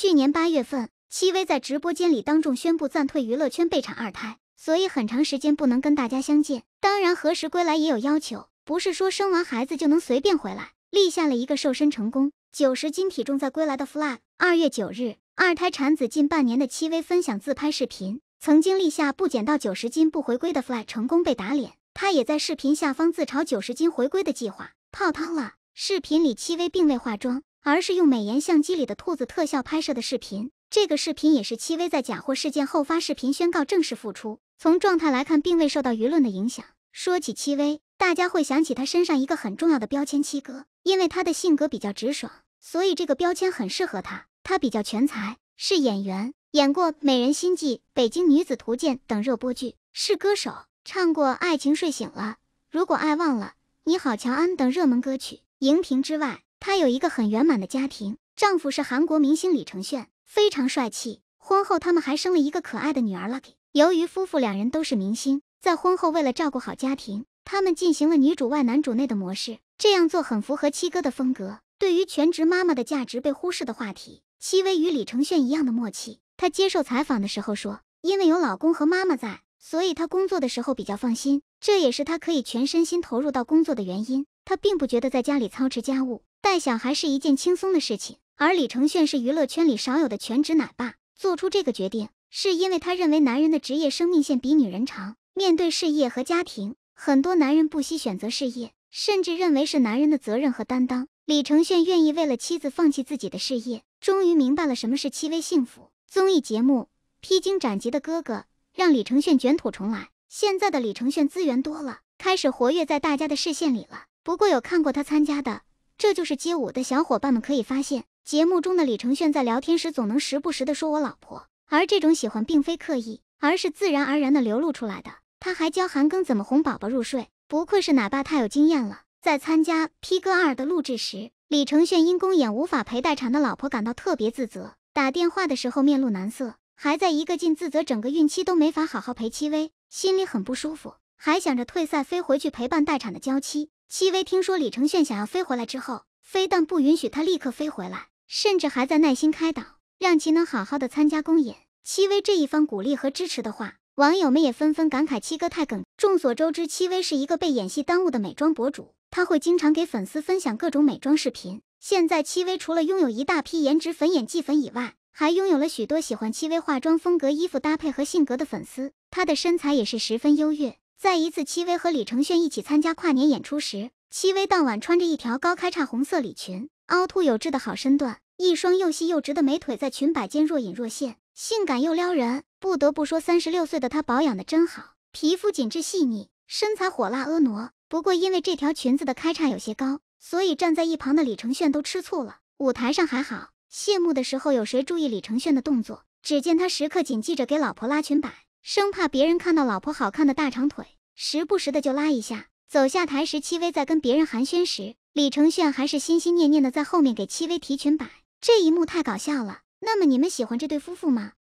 去年八月份，戚薇在直播间里当众宣布暂退娱乐圈，备产二胎，所以很长时间不能跟大家相见。当然，何时归来也有要求，不是说生完孩子就能随便回来。立下了一个瘦身成功九十斤体重再归来的 flag。二月九日，二胎产子近半年的戚薇分享自拍视频，曾经立下不减到九十斤不回归的 flag，成功被打脸。她也在视频下方自嘲九十斤回归的计划泡汤了。视频里，戚薇并未化妆。而是用美颜相机里的兔子特效拍摄的视频。这个视频也是戚薇在假货事件后发视频宣告正式复出。从状态来看，并未受到舆论的影响。说起戚薇，大家会想起她身上一个很重要的标签——七哥，因为她的性格比较直爽，所以这个标签很适合她。她比较全才，是演员，演过《美人心计》《北京女子图鉴》等热播剧；是歌手，唱过《爱情睡醒了》《如果爱忘了》《你好，乔安》等热门歌曲。荧屏之外。她有一个很圆满的家庭，丈夫是韩国明星李承铉，非常帅气。婚后他们还生了一个可爱的女儿 Lucky。由于夫妇两人都是明星，在婚后为了照顾好家庭，他们进行了女主外男主内的模式。这样做很符合七哥的风格。对于全职妈妈的价值被忽视的话题，戚薇与李承铉一样的默契。她接受采访的时候说：“因为有老公和妈妈在，所以她工作的时候比较放心，这也是她可以全身心投入到工作的原因。她并不觉得在家里操持家务。”带想还是一件轻松的事情，而李承铉是娱乐圈里少有的全职奶爸，做出这个决定是因为他认为男人的职业生命线比女人长。面对事业和家庭，很多男人不惜选择事业，甚至认为是男人的责任和担当。李承铉愿意为了妻子放弃自己的事业，终于明白了什么是妻微幸福。综艺节目《披荆斩棘的哥哥》让李承铉卷土重来，现在的李承铉资源多了，开始活跃在大家的视线里了。不过有看过他参加的。这就是街舞的小伙伴们可以发现，节目中的李承铉在聊天时总能时不时的说“我老婆”，而这种喜欢并非刻意，而是自然而然的流露出来的。他还教韩庚怎么哄宝宝入睡，不愧是奶爸，太有经验了。在参加《P 哥二》的录制时，李承铉因公演无法陪待产的老婆感到特别自责，打电话的时候面露难色，还在一个劲自责整个孕期都没法好好陪戚薇，心里很不舒服，还想着退赛飞回去陪伴待产的娇妻。戚薇听说李承铉想要飞回来之后，非但不允许他立刻飞回来，甚至还在耐心开导，让其能好好的参加公演。戚薇这一番鼓励和支持的话，网友们也纷纷感慨戚哥太耿。众所周知，戚薇是一个被演戏耽误的美妆博主，她会经常给粉丝分享各种美妆视频。现在，戚薇除了拥有一大批颜值粉、演技粉以外，还拥有了许多喜欢戚薇化妆风格、衣服搭配和性格的粉丝。她的身材也是十分优越。在一次戚薇和李承铉一起参加跨年演出时，戚薇当晚穿着一条高开叉红色礼裙，凹凸有致的好身段，一双又细又直的美腿在裙摆间若隐若现，性感又撩人。不得不说，三十六岁的她保养的真好，皮肤紧致细腻，身材火辣婀娜。不过因为这条裙子的开叉有些高，所以站在一旁的李承铉都吃醋了。舞台上还好，谢幕的时候有谁注意李承铉的动作？只见他时刻谨记着给老婆拉裙摆。生怕别人看到老婆好看的大长腿，时不时的就拉一下。走下台时，戚薇在跟别人寒暄时，李承铉还是心心念念的在后面给戚薇提裙摆，这一幕太搞笑了。那么你们喜欢这对夫妇吗？